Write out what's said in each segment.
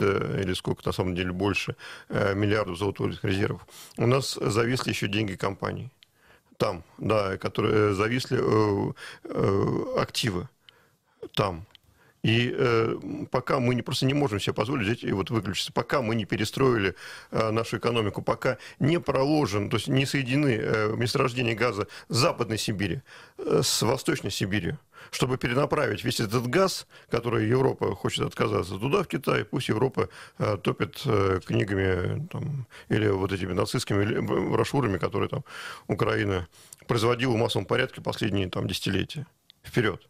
Э, или сколько на самом деле больше э, миллиардов золотовых резервов, у нас зависли еще деньги компаний. Там, да, которые э, зависли э, э, активы там. И э, пока мы не, просто не можем себе позволить взять и вот выключиться, пока мы не перестроили э, нашу экономику, пока не проложен, то есть не соединены э, месторождения газа Западной Сибири э, с Восточной Сибирью, чтобы перенаправить весь этот газ, который Европа хочет отказаться туда, в Китай, пусть Европа э, топит э, книгами там, или вот этими нацистскими брошюрами, которые там Украина производила в массовом порядке последние там, десятилетия. Вперед!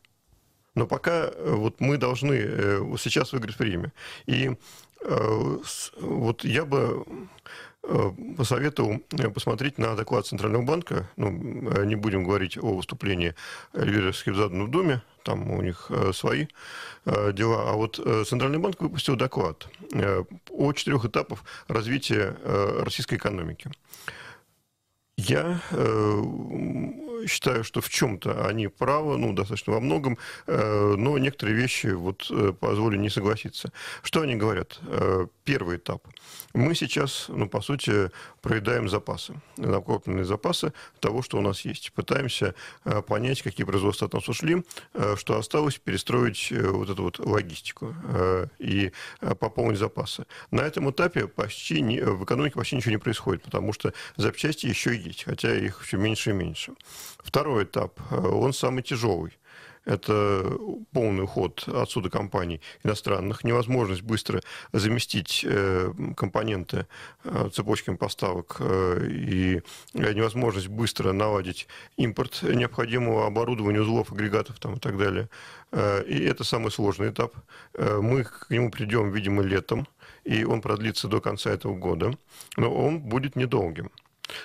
Но пока э, вот мы должны э, сейчас выиграть время. И э, вот я бы посоветовал посмотреть на доклад Центрального банка. Ну, не будем говорить о выступлении Эльвира Схибзадовны в Думе, там у них свои дела. А вот Центральный банк выпустил доклад о четырех этапах развития российской экономики. Я считаю, что в чем-то они правы, ну, достаточно во многом, э, но некоторые вещи вот э, позволю не согласиться. Что они говорят? Э, первый этап. Мы сейчас, ну, по сути, проедаем запасы, накопленные запасы того, что у нас есть. Пытаемся понять, какие производства от нас ушли, что осталось, перестроить вот эту вот логистику и пополнить запасы. На этом этапе почти не, в экономике почти ничего не происходит, потому что запчасти еще есть, хотя их все меньше и меньше. Второй этап, э, он самый тяжелый. Это полный уход отсюда компаний иностранных, невозможность быстро заместить э, компоненты э, цепочками поставок и невозможность быстро наладить импорт необходимого оборудования, узлов, агрегатов там, и так далее. И это самый сложный этап. Мы к нему придем, видимо, летом, и он продлится до конца этого года, но он будет недолгим.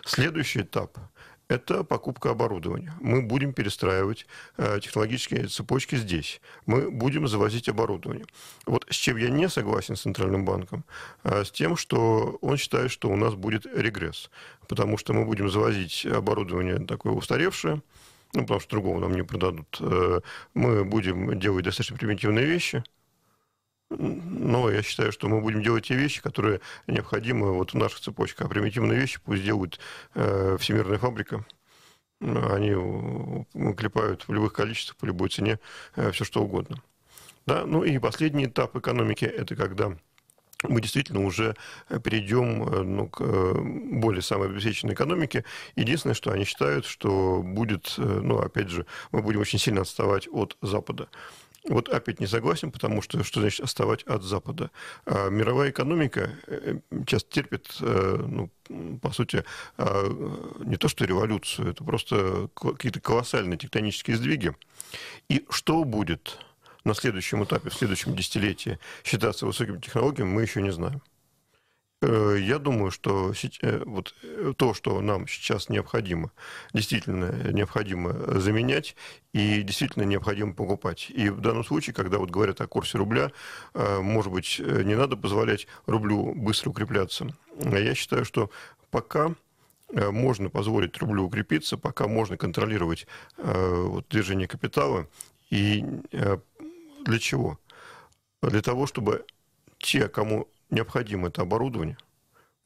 Следующий этап – это покупка оборудования. Мы будем перестраивать э, технологические цепочки здесь. Мы будем завозить оборудование. Вот с чем я не согласен с Центральным банком, э, с тем, что он считает, что у нас будет регресс. Потому что мы будем завозить оборудование такое устаревшее, ну, потому что другого нам не продадут. Э, мы будем делать достаточно примитивные вещи – но я считаю, что мы будем делать те вещи, которые необходимы вот в наших цепочках. А примитивные вещи пусть делают э, Всемирная фабрика. Они э, клепают в любых количествах, по любой цене, э, все что угодно. Да? Ну и последний этап экономики – это когда мы действительно уже перейдем э, ну, к э, более самообеспеченной экономике. Единственное, что они считают, что будет, ну, опять же, мы будем очень сильно отставать от Запада. Вот опять не согласен, потому что что значит отставать от Запада? А, мировая экономика э, э, сейчас терпит, э, ну, по сути, а, не то что революцию, это просто какие-то колоссальные тектонические сдвиги. И что будет на следующем этапе, в следующем десятилетии считаться высоким технологиями, мы еще не знаем. Э, я думаю, что э, вот э, то, что нам сейчас необходимо, действительно необходимо заменять и действительно необходимо покупать. И в данном случае, когда вот говорят о курсе рубля, может быть, не надо позволять рублю быстро укрепляться. А я считаю, что пока можно позволить рублю укрепиться, пока можно контролировать вот, движение капитала. И для чего? Для того, чтобы те, кому необходимо это оборудование,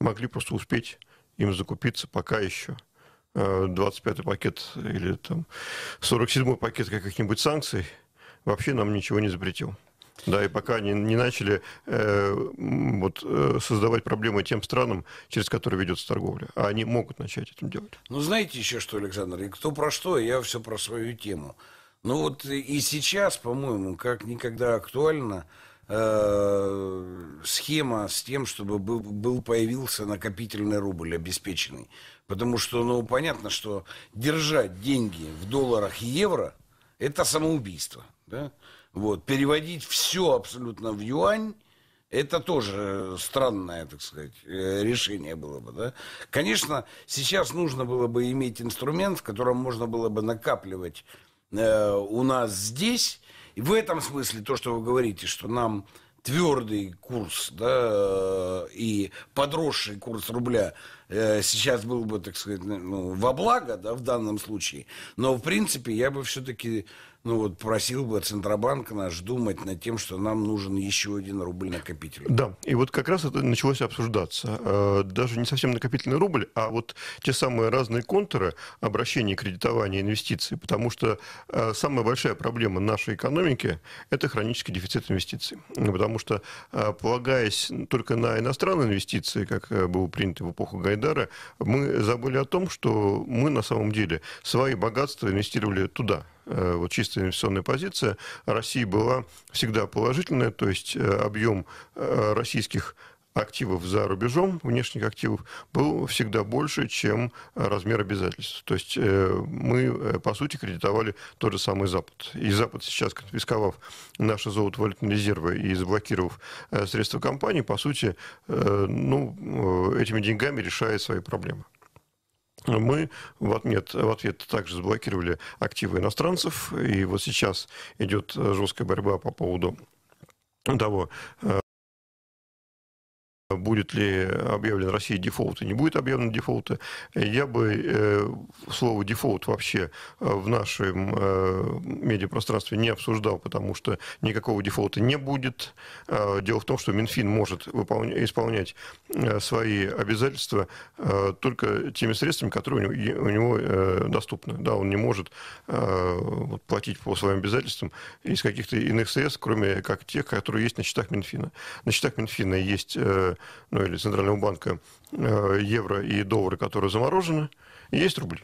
могли просто успеть им закупиться пока еще. 25-й э, пакет или там 47-й пакет каких-нибудь санкций вообще нам ничего не запретил. Да, и пока они не начали э, вот, э, создавать проблемы тем странам, через которые ведется торговля. А они могут начать этим делать. Ну, знаете еще что, Александр, и кто про что, я все про свою тему. Ну вот и сейчас, по-моему, как никогда актуально Э, схема с тем, чтобы был, был появился накопительный рубль обеспеченный. Потому что, ну, понятно, что держать деньги в долларах и евро – это самоубийство. Да? Вот. Переводить все абсолютно в юань это тоже странное, так сказать, э, решение было бы, да. Конечно, сейчас нужно было бы иметь инструмент, в котором можно было бы накапливать э, у нас здесь и в этом смысле то, что вы говорите, что нам твердый курс да, э, и подросший курс рубля э, сейчас был бы, так сказать, ну, во благо да, в данном случае. Но, в принципе, я бы все-таки ну вот просил бы Центробанк наш думать над тем, что нам нужен еще один рубль накопитель. Да, и вот как раз это началось обсуждаться. Э, даже не совсем накопительный рубль, а вот те самые разные контуры обращения кредитования инвестиций, потому что э, самая большая проблема нашей экономики – это хронический дефицит инвестиций. Потому что, э, полагаясь только на иностранные инвестиции, как было принято в эпоху Гайдара, мы забыли о том, что мы на самом деле свои богатства инвестировали туда – Э, вот чистая инвестиционная позиция России была всегда положительная, то есть э, объем э, российских активов за рубежом, внешних активов, был всегда больше, чем размер обязательств. То есть мы, по сути, кредитовали тот же самый Запад. И Запад сейчас, конфисковав наши золото-валютные резервы и заблокировав средства компании, по сути, ну, этими деньгами решает свои проблемы мы в ответ, в ответ также заблокировали активы иностранцев, и вот сейчас идет э, жесткая борьба по поводу того, э, будет ли объявлен России дефолт и не будет объявлен дефолт, э, я бы э, слово дефолт вообще э, в нашем медиапространстве не обсуждал, потому что никакого дефолта не будет. Дело в том, что Минфин может исполнять свои обязательства только теми средствами, которые у него, доступны. Да, он не может платить по своим обязательствам из каких-то иных средств, кроме как тех, которые есть на счетах Минфина. На счетах Минфина есть ну или Центрального банка, э, евро и доллары, которые заморожены, есть рубли.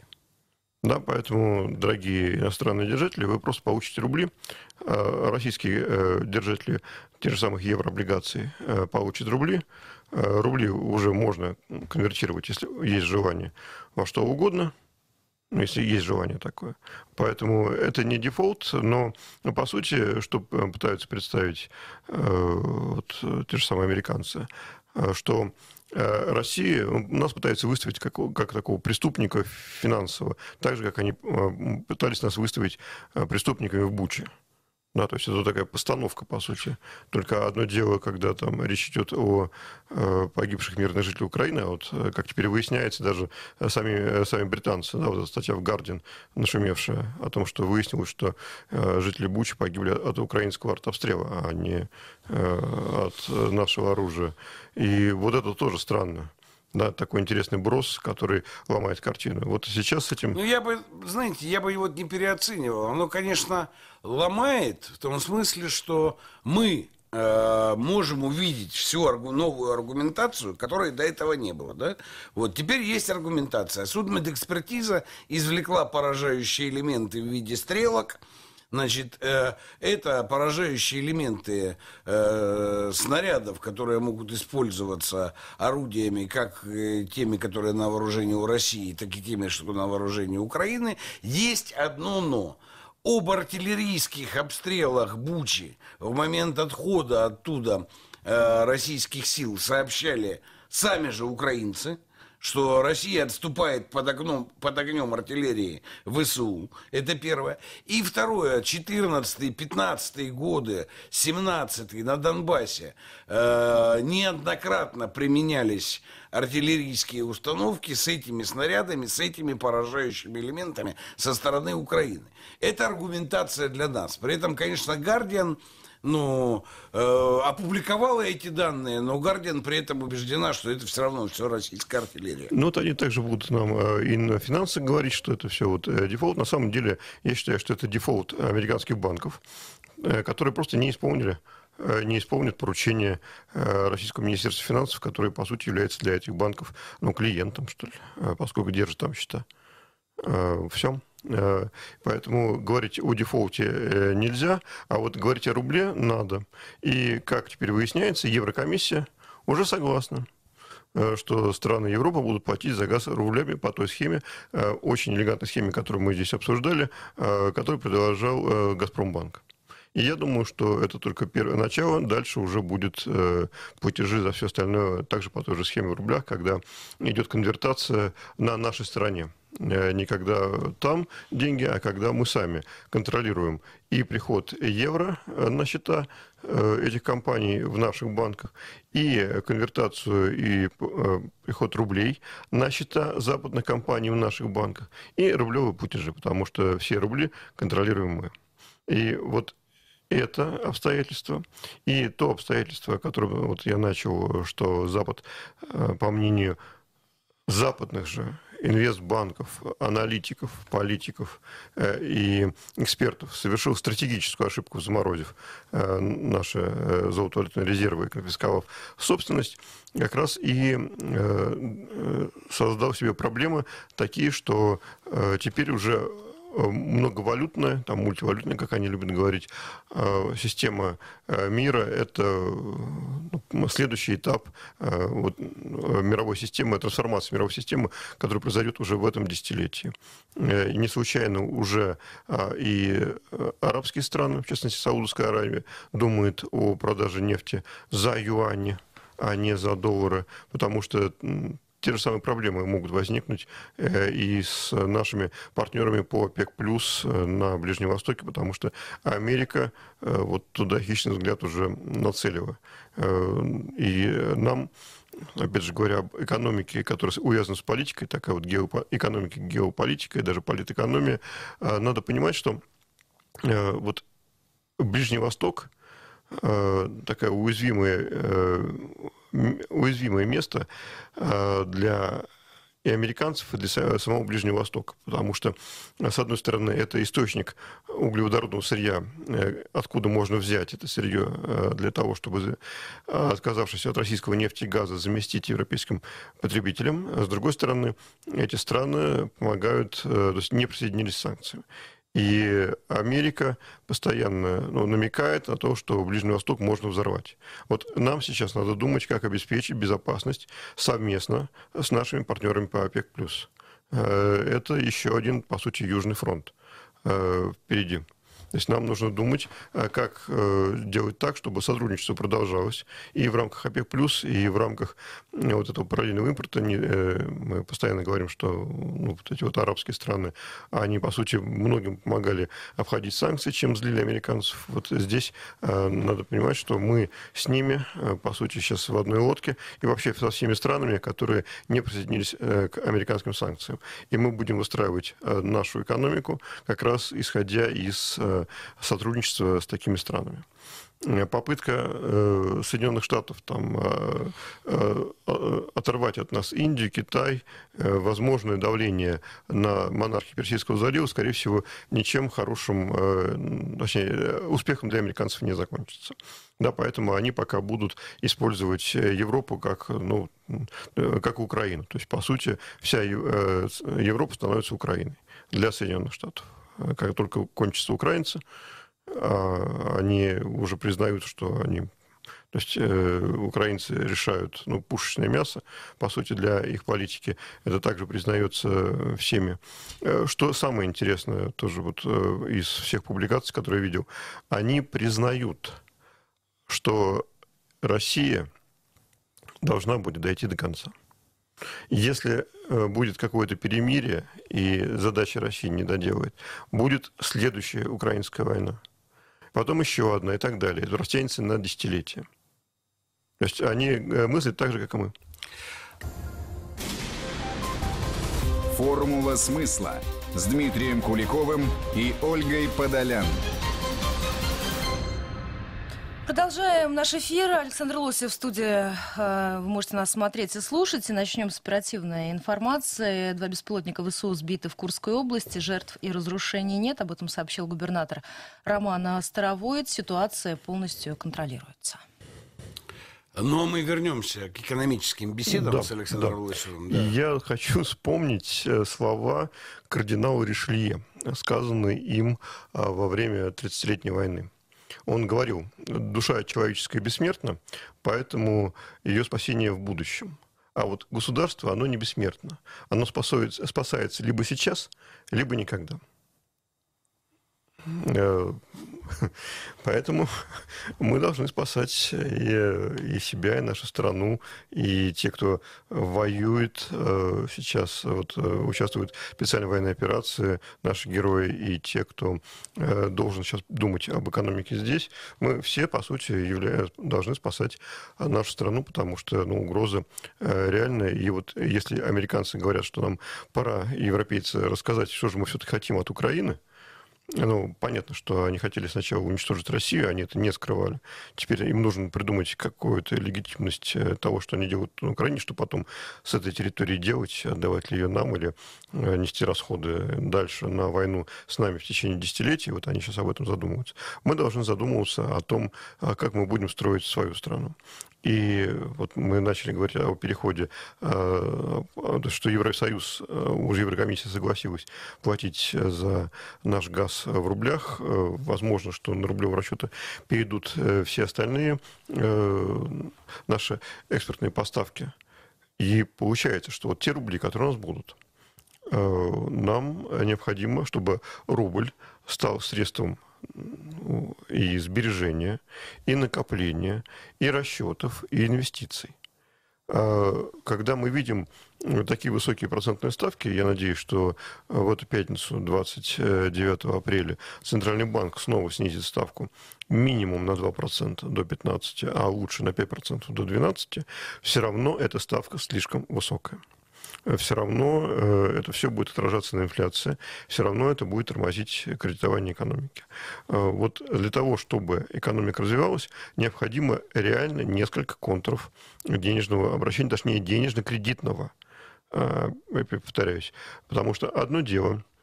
Да, поэтому, дорогие иностранные держатели, вы просто получите рубли. А российские э, держатели тех же самых еврооблигаций э, получат рубли. Рубли уже можно конвертировать, если есть желание, во что угодно ну, если есть желание такое. Поэтому это не дефолт, но, по сути, что пытаются представить вот, те же самые американцы, Э, что э, Россия ну, нас пытается выставить как, как такого преступника финансового, так же, как они э, пытались нас выставить преступниками в Буче. Да, то есть это такая постановка, по сути. Только одно дело, когда там речь идет о э, погибших мирных жителях Украины, а вот, э, как теперь выясняется, даже э, сами, сами британцы, да, вот эта статья в Гардин, нашумевшая, о том, что выяснилось, что жители Бучи погибли от украинского артобстрела, а не от нашего оружия. И вот это тоже странно да, такой интересный брос, который ломает картину. Вот сейчас с этим... Ну, я бы, знаете, я бы его не переоценивал. Оно, конечно, ломает в том смысле, что мы э, можем увидеть всю аргу, новую аргументацию, которой до этого не было. Да? Вот теперь есть аргументация. Судмедэкспертиза извлекла поражающие элементы в виде стрелок, Значит, э, это поражающие элементы э, снарядов, которые могут использоваться орудиями, как э, теми, которые на вооружении у России, так и теми, что на вооружении Украины. Есть одно но об артиллерийских обстрелах Бучи в момент отхода оттуда э, российских сил сообщали сами же украинцы что Россия отступает под, окном, под огнем артиллерии ВСУ. Это первое. И второе, 14-15 годы, 17 на Донбассе э, неоднократно применялись артиллерийские установки с этими снарядами, с этими поражающими элементами со стороны Украины. Это аргументация для нас. При этом, конечно, Гардиан... Guardian ну, э, опубликовала эти данные, но Гардиан при этом убеждена, что это все равно все российская артиллерия. Ну, вот они также будут нам э, и на финансах говорить, что это все вот э, дефолт. На самом деле, я считаю, что это дефолт американских банков, э, которые просто не исполнили не исполнит поручение Российского Министерства финансов, которое, по сути, является для этих банков ну, клиентом, что ли, поскольку держит там счета. Всем. Э, поэтому говорить о дефолте э, нельзя, а вот говорить о рубле надо. И, как теперь выясняется, Еврокомиссия уже согласна э, что страны Европы будут платить за газ рублями по той схеме, очень элегантной схеме, которую мы здесь обсуждали, которую предложил Газпромбанк. И я думаю, что это только первое начало. Дальше уже будет платежи за все остальное также по той же схеме в рублях, когда идет конвертация на нашей стороне. Э, не когда там деньги, а когда мы сами контролируем и приход евро э, на счета э, этих компаний в наших банках, и конвертацию и приход рублей на счета западных компаний в наших банках, и рублевые платежи, потому что все рубли контролируем мы. И вот это обстоятельство и то обстоятельство, которое вот я начал, что Запад, по мнению западных же инвестбанков, аналитиков, политиков э, и экспертов совершил стратегическую ошибку, заморозив э, наши э, золотовалютные резервы и конфисковав собственность, как раз и создал себе проблемы такие, что теперь уже многовалютная, там мультивалютная, как они любят говорить, э, система э, мира – это ну, следующий этап э, вот, мировой системы, трансформации мировой системы, которая произойдет уже в этом десятилетии. И не случайно уже и арабские страны, в частности Саудовская Аравия, думают о продаже нефти за юани а не за доллары, потому что те же самые проблемы могут возникнуть э, и с нашими партнерами по ОПЕК+, э, на Ближнем Востоке, потому что Америка э, вот туда хищный взгляд уже нацелила. И нам опять же говоря, об экономике, которая увязана с политикой, такая вот геопо экономика, геополитика и даже политэкономия, надо понимать, что вот Ближний Восток Э, такая уязвимое э, уязвимое место э, для и американцев, и для самого Ближнего Востока. Потому что, с одной стороны, это источник углеводородного сырья, откуда можно взять это сырье для того, чтобы, отказавшись от российского нефти и газа, заместить европейским потребителям. С другой стороны, эти страны помогают, то есть не присоединились к санкциям. И Америка постоянно ну, намекает на то, что Ближний Восток можно взорвать. Вот нам сейчас надо думать, как обеспечить безопасность совместно с нашими партнерами по ОПЕК+. Э, это еще один, по сути, Южный фронт э, впереди. То есть нам нужно думать, э, как э, делать так, чтобы сотрудничество продолжалось и в рамках ОПЕК+, и в рамках э, вот этого параллельного импорта. Мы постоянно говорим, что ну, вот эти вот арабские страны, они, по сути, многим помогали обходить санкции, чем злили американцев. Вот здесь надо понимать, что мы с ними, по сути, сейчас в одной лодке и вообще со всеми странами, которые не присоединились к американским санкциям. И мы будем выстраивать нашу экономику как раз исходя из э, сотрудничества с такими странами э, попытка э, Соединенных Штатов там, э, оторвать от нас Индию, Китай, возможное давление на монархии Персидского залива, скорее всего, ничем хорошим, точнее, успехом для американцев не закончится. Да, поэтому они пока будут использовать Европу как, ну, как Украину. То есть, по сути, вся Европа становится Украиной для Соединенных Штатов. Э, как только кончатся украинцы, а, они уже признают, что они... То есть э, украинцы решают, ну, пушечное мясо, по сути, для их политики. Это также признается всеми. Э, что самое интересное, тоже вот э, из всех публикаций, которые я видел, они признают, что Россия должна будет дойти до конца. Если э, будет какое-то перемирие, и задачи России не доделает, будет следующая украинская война. Потом еще одна и так далее. Это растянется на десятилетия. То есть они э, мыслят так же, как и мы. Формула смысла с Дмитрием Куликовым и Ольгой Подолян. Продолжаем наш эфир. Александр Лосев в студии. Э, вы можете нас смотреть и слушать. И начнем с оперативной информации. Два беспилотника ВСУ сбиты в Курской области. Жертв и разрушений нет. Об этом сообщил губернатор Роман Старовоид. Ситуация полностью контролируется. Но ну, а мы вернемся к экономическим беседам да, с Александром да. Лосевым. Да. Я хочу вспомнить э, слова кардинала Ришелье, сказанные им а, во время 30-летней войны он говорил, душа человеческая бессмертна, поэтому ее спасение в будущем. А вот государство, оно не бессмертно. Оно спасается, спасается либо сейчас, либо никогда. Э, Поэтому мы должны спасать и, э, и себя, и нашу страну, и те, кто воюет э, сейчас, вот, э, участвует в специальной военной операции, наши герои, и те, кто должен сейчас думать об экономике здесь. Мы все, по сути, являя, должны спасать нашу страну, потому что ну, угроза реальная. И вот если американцы говорят, что нам пора, европейцы, рассказать, что же мы все-таки хотим от Украины, ну, понятно, что они хотели сначала уничтожить Россию, они это не скрывали. Теперь им нужно придумать какую-то легитимность э, того, что они делают на Украине, что потом с этой территории делать, отдавать ли ее нам или э, нести расходы дальше на войну с нами в течение десятилетий. Вот они сейчас об этом задумываются. Мы должны задумываться о том, а как мы будем строить свою страну. И вот мы начали говорить о переходе, э, что Евросоюз, э, уже Еврокомиссия согласилась платить э, за наш газ в рублях. Возможно, что на рублевые расчеты перейдут все остальные наши экспортные поставки. И получается, что вот те рубли, которые у нас будут, нам необходимо, чтобы рубль стал средством и сбережения, и накопления, и расчетов, и инвестиций. А, когда мы видим э, такие высокие процентные ставки, я надеюсь, что э, в эту пятницу, 29 апреля, Центральный банк снова снизит ставку минимум на 2% до 15%, а лучше на 5% до 12%, все равно эта ставка слишком высокая. Э, все равно э, это все будет отражаться на инфляции, все равно это будет тормозить кредитование экономики. Э, вот для того, чтобы экономика развивалась, необходимо реально несколько контуров денежного обращения, точнее денежно-кредитного, повторяюсь. Потому что одно дело –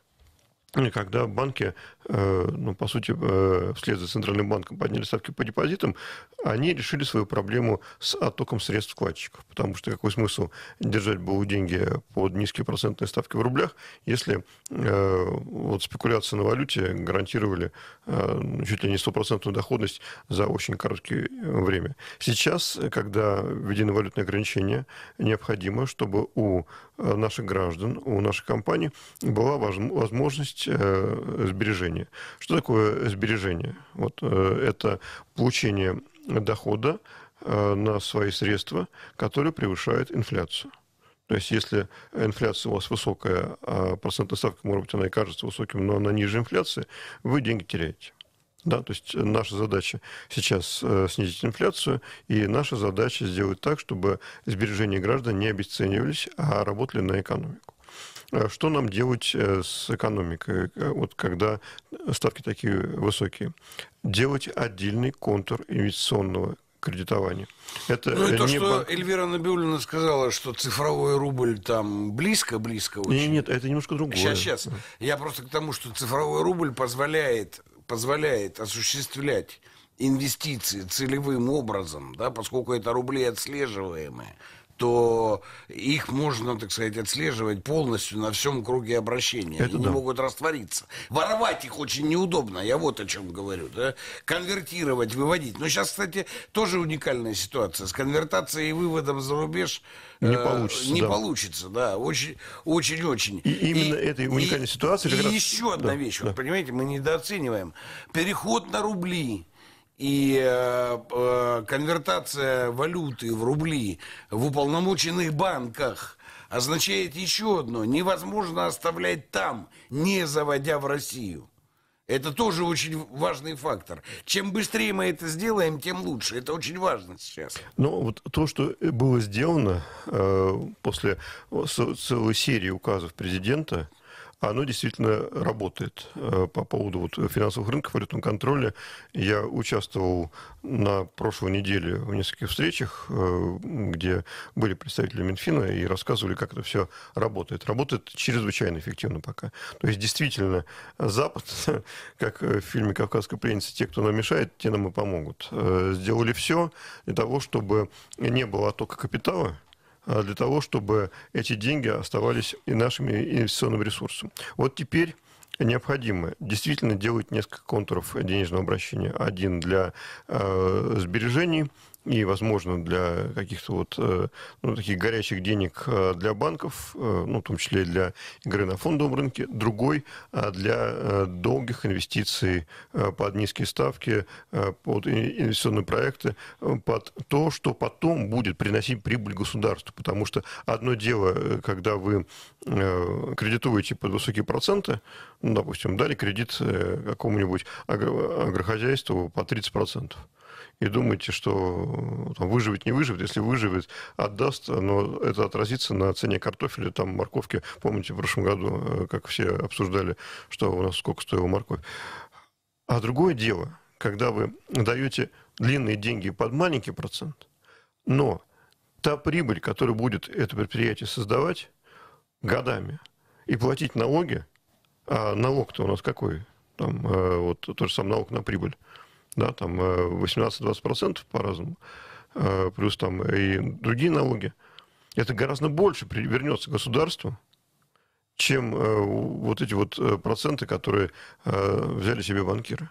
когда банки, э, ну, по сути, э, вслед за Центральным банком подняли ставки по депозитам, они решили свою проблему с оттоком средств вкладчиков. Потому что какой смысл держать было деньги под низкие процентные ставки в рублях, если э, вот спекуляции на валюте гарантировали ну, чуть ли не стопроцентную доходность за очень короткое время. Сейчас, когда введены валютные ограничения, необходимо, чтобы у Э, наших граждан, у наших компаний была возможность э, сбережения. Что такое сбережение? Вот э, это получение дохода на свои средства, которые превышают инфляцию. То есть, если инфляция у вас высокая, а процентная ставка, может быть, она и кажется высоким, но она ниже инфляции, вы деньги теряете. Да, то есть э, наша задача сейчас э, снизить инфляцию, и наша задача сделать так, чтобы сбережения граждан не обесценивались, а работали на экономику. Э, что нам делать с экономикой, вот когда ставки такие высокие? Делать отдельный контур инвестиционного кредитования. Это ну, и то, не что банк... Эльвира Набиулина сказала, что цифровой рубль там близко-близко очень. Нет, нет, это немножко другое. Сейчас, сейчас. Я просто к тому, что цифровой рубль позволяет позволяет осуществлять инвестиции целевым образом, да, поскольку это рубли отслеживаемые, то их можно, так сказать, отслеживать полностью на всем круге обращения. Это Они да. могут раствориться. Воровать их очень неудобно, я вот о чем говорю. Да? Конвертировать, выводить. Но сейчас, кстати, тоже уникальная ситуация. С конвертацией и выводом за рубеж не э, получится. Э, не да. получится, да. Очень-очень. И, именно и, этой уникальной и, ситуации... И, и раз... еще одна да, вещь. Да. Вот, понимаете, мы недооцениваем. Переход на рубли и э, э, конвертация валюты в рубли в уполномоченных банках означает еще одно. Невозможно оставлять там, не заводя в Россию. Это тоже очень важный фактор. Чем быстрее мы это сделаем, тем лучше. Это очень важно сейчас. Ну вот то, что было сделано э, после целой серии указов президента, оно действительно работает. Э, по поводу вот финансовых рынков, валютного контроля, я участвовал на прошлой неделе в нескольких встречах, э, где были представители Минфина и рассказывали, как это все работает. Работает чрезвычайно эффективно пока. То есть, действительно, Запад, как в фильме «Кавказская пленница», те, кто нам мешает, те нам и помогут. Э, сделали все для того, чтобы не было оттока капитала, Э, для того, чтобы эти деньги оставались и нашими инвестиционным ресурсом. Вот теперь необходимо действительно делать несколько контуров денежного обращения. Один для э, сбережений, и, возможно, для каких-то вот э, ну, таких горячих денег э, для банков, э, ну, в том числе для игры на фондовом рынке, другой а, для долгих инвестиций под низкие ставки, под инвестиционные проекты, под то, что потом будет приносить прибыль государству. Потому что одно дело, когда вы кредитуете под высокие проценты, ну, допустим, дали кредит какому-нибудь агрохозяйству по 30% и думаете, что э, там, выживет, не выживет. Если выживет, отдаст, но это отразится на цене картофеля, там морковки. Помните, в прошлом году, э, как все обсуждали, что у нас сколько стоила морковь. А другое дело, когда вы даете длинные деньги под маленький процент, но та прибыль, которую будет это предприятие создавать годами, и платить налоги, а налог-то у нас какой? Там э, вот тот же самый налог на прибыль да, там 18-20% э, по-разному, э, плюс там и другие налоги, это гораздо больше вернется государству, чем э, вот эти вот проценты, которые взяли себе банкиры.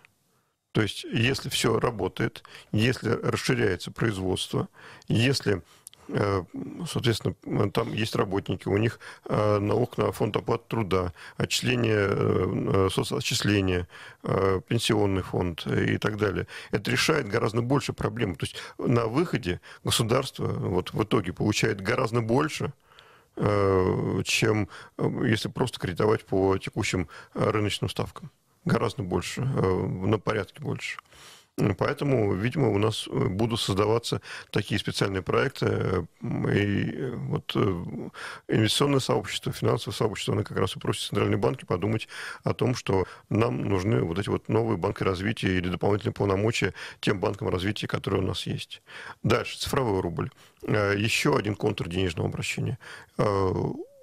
То есть, если все работает, если расширяется производство, если Э, соответственно, там есть работники, у них налог э, на фонд оплаты труда, отчисление, э, соцотчисление, пенсионный фонд и так далее. Это решает гораздо больше проблем. То есть на выходе государство вот в итоге получает гораздо больше, чем если просто кредитовать по текущим рыночным ставкам. Гораздо больше, на порядке больше. Поэтому, видимо, у нас э, будут создаваться такие специальные проекты. И э, вот э, инвестиционное сообщество, финансовое сообщество, оно как раз и просит центральные банки подумать о том, что нам нужны вот эти вот новые банки развития или дополнительные полномочия тем банкам развития, которые у нас есть. Дальше, цифровой рубль. Еще один контур денежного обращения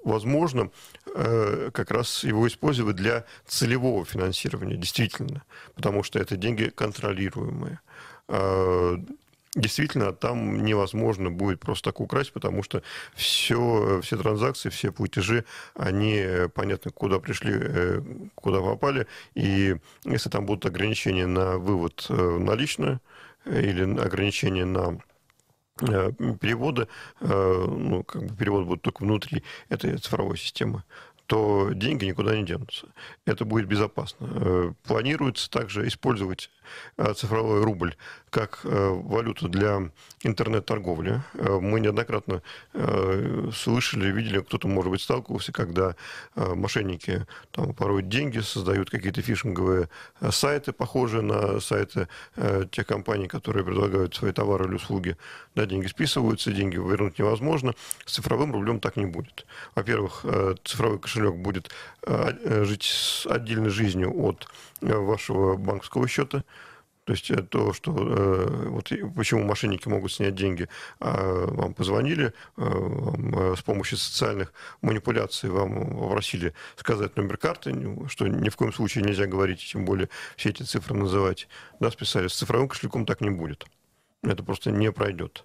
возможно, э, как раз его использовать для целевого финансирования, действительно, потому что это деньги контролируемые а, действительно там невозможно будет просто так украсть, потому что все, все транзакции, все платежи, они понятно, куда пришли, э, куда попали. И если там будут ограничения на вывод э, наличные или ограничения на Э, перевода, э, ну, как бы перевод будет только внутри этой цифровой системы, то деньги никуда не денутся. Это будет безопасно. Э, планируется также использовать цифровой рубль как э, валюта для интернет-торговли. Э, мы неоднократно э, слышали, видели, кто-то, может быть, сталкивался, когда мошенники там, порой деньги создают какие-то фишинговые сайты, похожие на сайты тех компаний, которые предлагают свои товары или услуги. Да, деньги списываются, деньги вернуть невозможно. С цифровым рублем так не будет. Во-первых, цифровой кошелек будет а, жить с отдельной жизнью от вашего банковского счета. То есть э, то, что э, вот почему мошенники могут снять деньги, а вам позвонили э, вам с помощью социальных манипуляций, вам попросили сказать номер карты, ну, что ни в коем случае нельзя говорить, тем более все эти цифры называть. Да, списали. С цифровым кошельком так не будет. Это просто не пройдет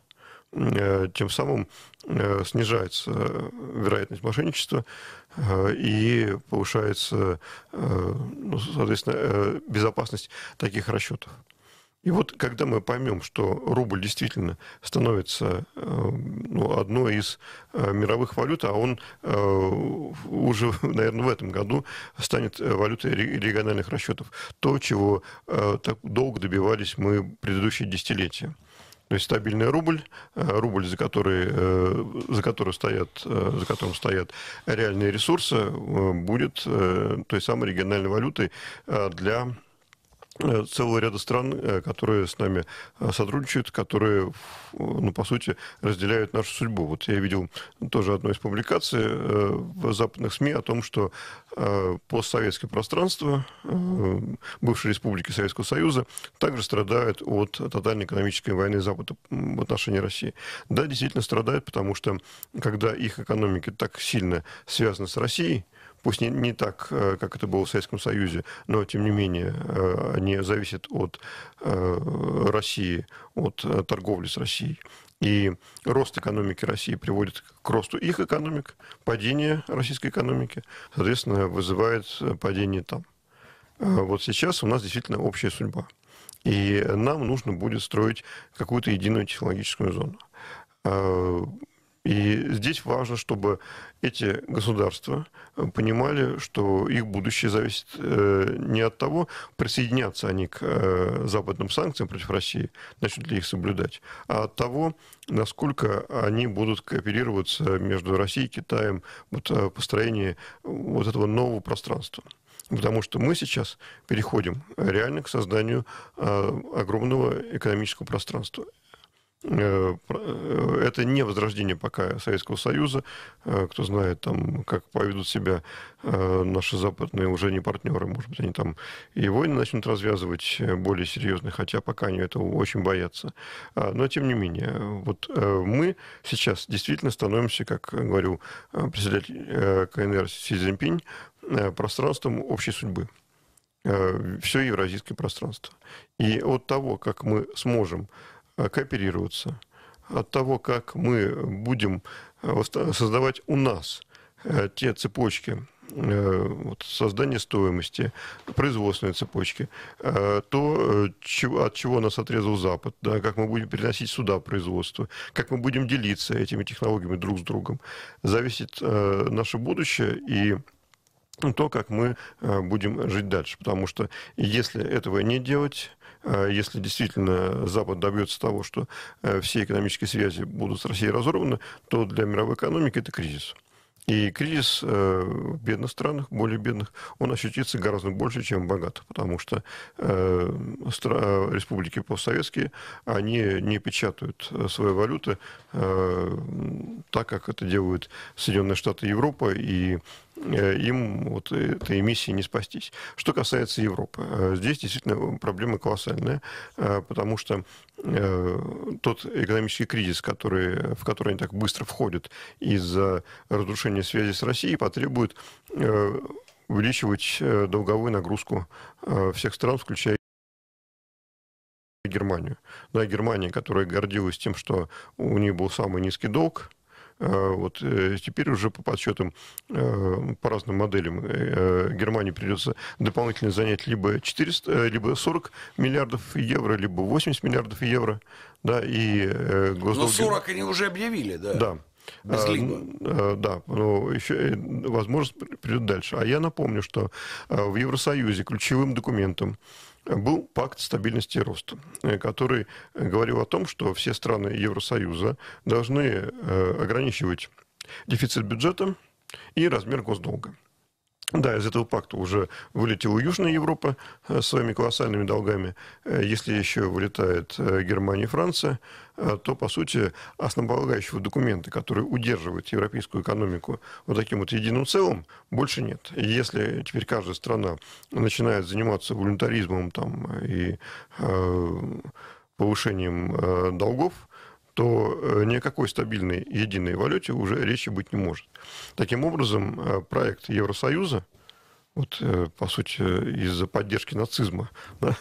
тем самым снижается вероятность мошенничества и повышается, ну, соответственно, безопасность таких расчетов. И вот когда мы поймем, что рубль действительно становится э, ну, одной из э, мировых валют, а он э, уже, наверное, в этом году станет валютой региональных расчетов, то, чего так долго добивались мы предыдущие десятилетия. То есть стабильный рубль, рубль, за который, за который, стоят, за которым стоят реальные ресурсы, будет той самой региональной валютой для Э, целого ряда стран, э, которые с нами э, сотрудничают, которые, ну, по сути, разделяют нашу судьбу. Вот я видел тоже одну из публикаций в западных СМИ о том, что постсоветское пространство бывшие республики Советского Союза также страдают от тотальной экономической войны Запада в отношении России. Да, действительно страдают, потому что когда их экономики так сильно связаны с Россией, пусть не, не так, э, как это было в Советском Союзе, но тем не менее э, они зависят от э, России, от торговли с Россией. И рост экономики России приводит к росту их экономик, падение российской экономики, соответственно, вызывает падение там. Вот сейчас у нас действительно общая судьба. И нам нужно будет строить какую-то единую технологическую зону. И здесь важно, чтобы эти государства э, понимали, что их будущее зависит э, не от того, присоединятся они к э, западным санкциям против России, начнут ли их соблюдать, а от того, насколько они будут кооперироваться между Россией и Китаем вот, в построении вот этого нового пространства. Потому что мы сейчас переходим реально к созданию огромного экономического пространства. Э, э, это не возрождение пока Советского Союза. Э, кто знает, там, как поведут себя наши западные уже не партнеры. Может быть, они там и войны начнут развязывать более серьезные, хотя пока они этого очень боятся. А, но, тем не менее, вот мы сейчас действительно становимся, как говорю, председатель КНР Си Цзиньпинь, пространством общей судьбы все евразийское пространство. И от того, как мы сможем Э, кооперироваться, от того, как мы будем э, создавать у нас э, те цепочки вот, создания стоимости, производственные цепочки, то, от чего нас отрезал Запад, да, как мы будем переносить сюда производство, как мы будем делиться этими технологиями друг с другом, зависит наше будущее и то, как мы будем жить дальше. Потому что если этого не делать, Э, если действительно Запад добьется того, что э, все экономические связи будут с Россией разорваны, то для мировой экономики это кризис. И кризис э, в бедных странах, более бедных, он ощутится гораздо больше, чем в богатых, потому что республики постсоветские, они не печатают свои валюты так, как это делают Соединенные Штаты Европа и Э, им вот этой эмиссии не спастись. Что касается Европы, э, здесь действительно проблема колоссальная, э, потому что тот экономический кризис, который, в который они так быстро входят из-за разрушения связи с Россией, потребует увеличивать долговую нагрузку всех стран, включая Германию. Да, Германия, которая гордилась тем, что у нее был самый низкий долг Э, вот э, теперь уже по подсчетам э, по разным моделям Германии придется дополнительно занять либо 400, либо 40 миллиардов евро, либо 80 миллиардов евро. Да, и ну, госдолги... Но 40 они уже объявили, да? Да. Безлиго. А, да, но еще возможность придет дальше. А я напомню, что в Евросоюзе ключевым документом был пакт стабильности и роста, э, который говорил о том, что все страны Евросоюза должны э, ограничивать дефицит бюджета и размер госдолга. Да, из этого пакта уже вылетела Южная Европа с э, своими колоссальными долгами. Э, если еще вылетает э, Германия и Франция, то, по сути, основополагающего документа, который удерживает европейскую экономику вот таким вот единым целым, больше нет. И если теперь каждая страна начинает заниматься волюнтаризмом там, и э, повышением э, долгов, то э, ни о какой стабильной единой валюте уже речи быть не может. Таким образом, э, проект Евросоюза, вот, э, по сути, из-за поддержки нацизма да,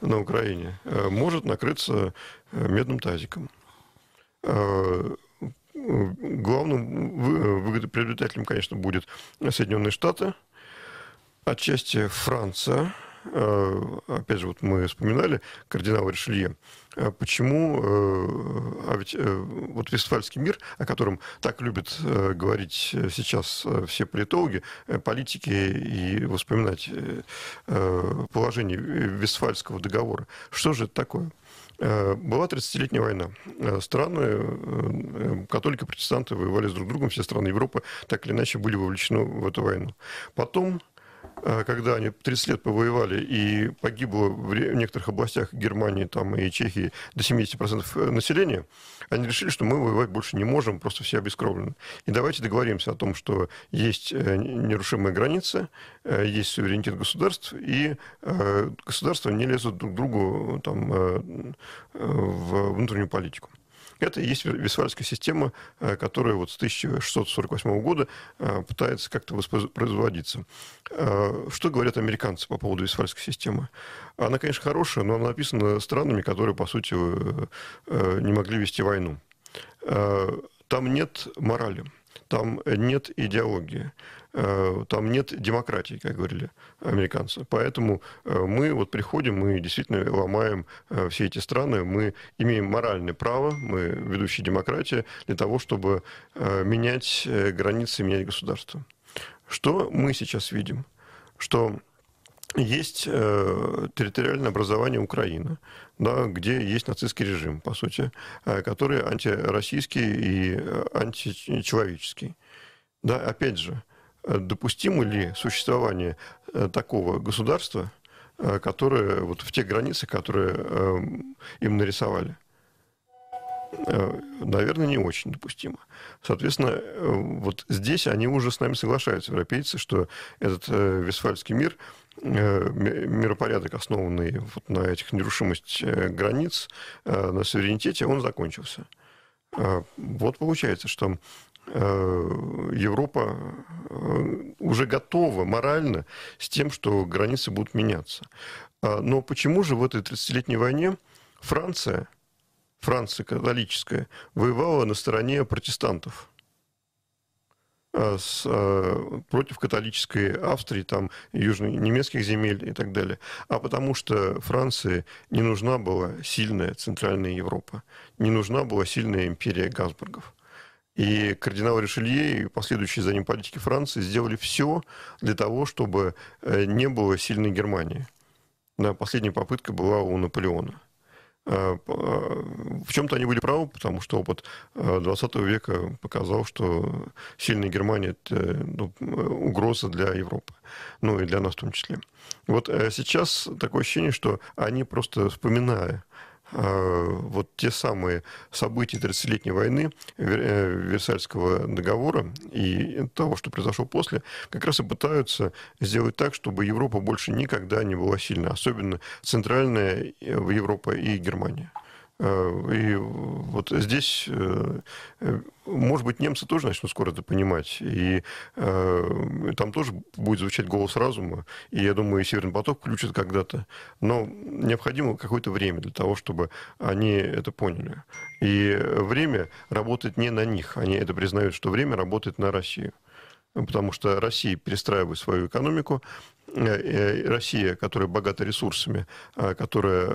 на Украине, может накрыться медным тазиком. Главным выгодоприобретателем, конечно, будет Соединенные Штаты, отчасти Франция. Опять же, вот мы вспоминали кардинала Ришелье, Э, почему э, а ведь, э, вот Вестфальский мир, о котором так любят говорить сейчас все политологи, политики и воспоминать положение Вестфальского договора, что же это такое? Была 30-летняя война. Страны, католики, протестанты воевали с друг другом, все страны Европы так или иначе были вовлечены в эту войну. Потом Э, когда они 30 лет повоевали и погибло в некоторых областях Германии там, и Чехии до 70% э, населения, они решили, что мы воевать больше не можем, просто все обескровлены. И давайте договоримся о том, что есть э, нерушимые границы, есть суверенитет государств, и государства не лезут друг к другу там, в внутреннюю политику. Это и есть висвальская система, э, которая вот с 1648 года э, пытается как-то воспроизводиться. Э, что говорят американцы по поводу висфальской системы? Она, конечно, хорошая, но она написана странами, которые, по сути, не могли вести войну. Там нет морали там нет идеологии. Э, там нет демократии, как говорили американцы. Поэтому э, мы вот приходим, мы действительно ломаем э, все эти страны, мы имеем моральное право, мы ведущие демократия, для того, чтобы менять границы, менять государство. Что мы сейчас видим? Что есть территориальное образование Украины, да, где есть нацистский режим, по сути, который антироссийский и античеловеческий. Да, опять же, Э, допустимо ли существование э, такого государства, э, которое вот в те границы, которые эм, им нарисовали? Наверное, не очень допустимо. Соответственно, вот здесь они уже с нами соглашаются, европейцы, что этот вестфальский мир миропорядок, основанный вот на этих нерушимость границ, на суверенитете, он закончился. Вот получается, что Э, Европа э, уже готова морально с тем, что границы будут меняться. А, но почему же в этой 30-летней войне Франция, Франция католическая, воевала на стороне протестантов? А, с, а, против католической Австрии, там, южных немецких земель и так далее, а потому что Франции не нужна была сильная Центральная Европа, не нужна была сильная империя Газбургов. И кардинал Ришелье и последующие за ним политики Франции сделали все для того, чтобы э, не было сильной Германии. Да, последняя попытка была у Наполеона. Э, э, в чем-то они были правы, потому что опыт 20 века показал, что сильная Германия – это ну, угроза для Европы, ну и для нас в том числе. Вот сейчас такое ощущение, что они просто, вспоминая а, вот те самые события 30-летней войны, э, Версальского договора и того, что произошло после, как раз и пытаются сделать так, чтобы Европа больше никогда не была сильна, особенно центральная э, Европа и Германия. Э, и вот здесь, э, может быть, немцы тоже начнут скоро это понимать. И э, там тоже будет звучать голос разума. И я думаю, и Северный поток включат когда-то. Но необходимо какое-то время для того, чтобы они это поняли. И время работает не на них. Они это признают, что время работает на Россию. Ну, потому что Россия перестраивает свою экономику, э, э, Россия, которая богата ресурсами, э, которая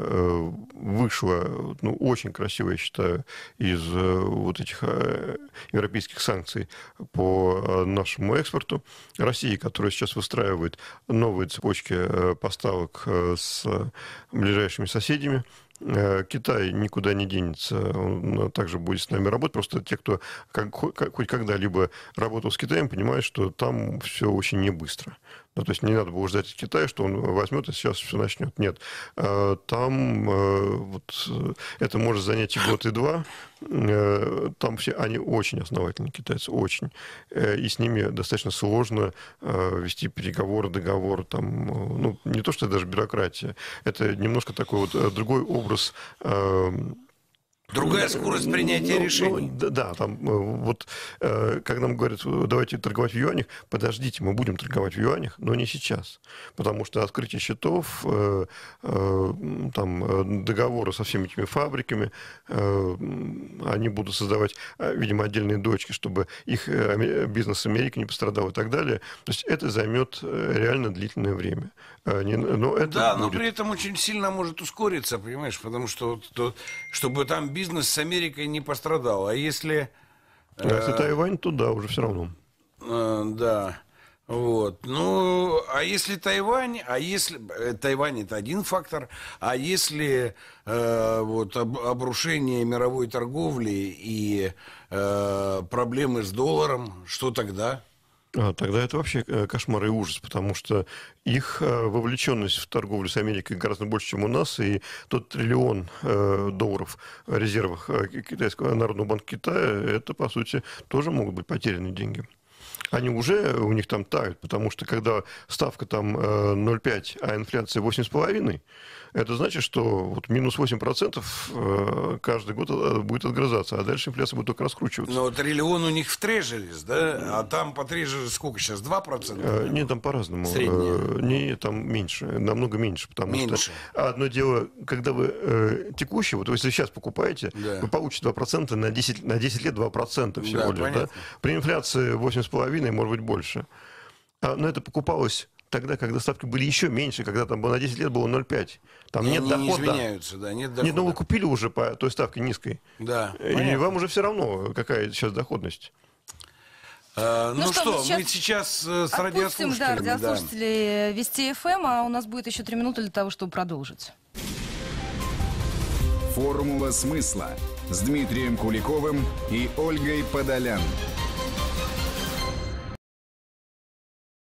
вышла, ну, очень красиво, я считаю, из вот этих европейских санкций по нашему экспорту. Россия, которая сейчас выстраивает новые цепочки поставок с ближайшими соседями, Э, Китай никуда не денется, он э, также будет с нами работать. Просто те, кто хоть когда-либо работал с Китаем, понимают, что там все очень не быстро. Ну, то есть не надо было ждать от Китая, что он возьмет и сейчас все начнет. Нет. Э, там э, вот, э, это может занять и год, и два. Там все, они очень основательны, китайцы, очень. И с ними достаточно сложно вести переговоры, договоры. Там, ну, не то, что даже бюрократия. Это немножко такой вот другой образ Другая э, скорость принятия ну, ну решений. Ну, да, да, там э, вот э, когда нам говорят, э, давайте торговать в юанях, подождите, мы будем торговать в юанях, но не сейчас. Потому что открытие счетов, э, э, там, договоры со всеми этими фабриками, э, они будут создавать, видимо, отдельные дочки, чтобы их бизнес Америки не пострадал и так далее. То есть это займет реально длительное время. Не, но это да, будет... но при этом очень сильно может ускориться, понимаешь, потому что, то, чтобы там бизнес с Америкой не пострадал. А если... А если э, Тайвань, то да, уже все равно. Э, да. Вот. Ну, а если Тайвань, а если э, Тайвань это один фактор, а если э, вот об, обрушение мировой торговли и э, проблемы с долларом, что тогда? А, тогда это вообще э, кошмар и ужас, потому что их э, вовлеченность в торговлю с Америкой гораздо больше, чем у нас, и тот триллион э, долларов в резервах Китайского народного банка Китая, это, по сути, тоже могут быть потерянные деньги они уже у них там тают, потому что когда ставка там 0,5, э, а инфляция 8,5, это значит, что вот минус 8% э, каждый год э, будет отгрызаться, а дальше инфляция будет только раскручиваться. Но триллион у них в трежерис, да? А там по трежерис сколько сейчас, 2%? Нет, там по-разному. Среднее? Не, там меньше, намного меньше, потому меньше. что одно дело, когда вы э, текущий, вот если сейчас покупаете, да. вы получите 2% на 10, на 10 лет 2% всего да, лишь, да? При инфляции 8,5 2,5, может быть, больше. А, но это покупалось тогда, когда ставки были еще меньше, когда там было на 10 лет было 0,5. Там и нет дохода. Извиняются, да, нет ну, дохода. Нет, но вы купили уже по той ставке низкой. Да. И понятно. вам уже все равно, какая сейчас доходность. А, ну, ну что, что мы сейчас э, с радиослушателями... да, радиослушатели, да. Вести ФМ, эм, а у нас будет еще три минуты для того, чтобы продолжить. Формула смысла с Дмитрием Куликовым и Ольгой Подолян.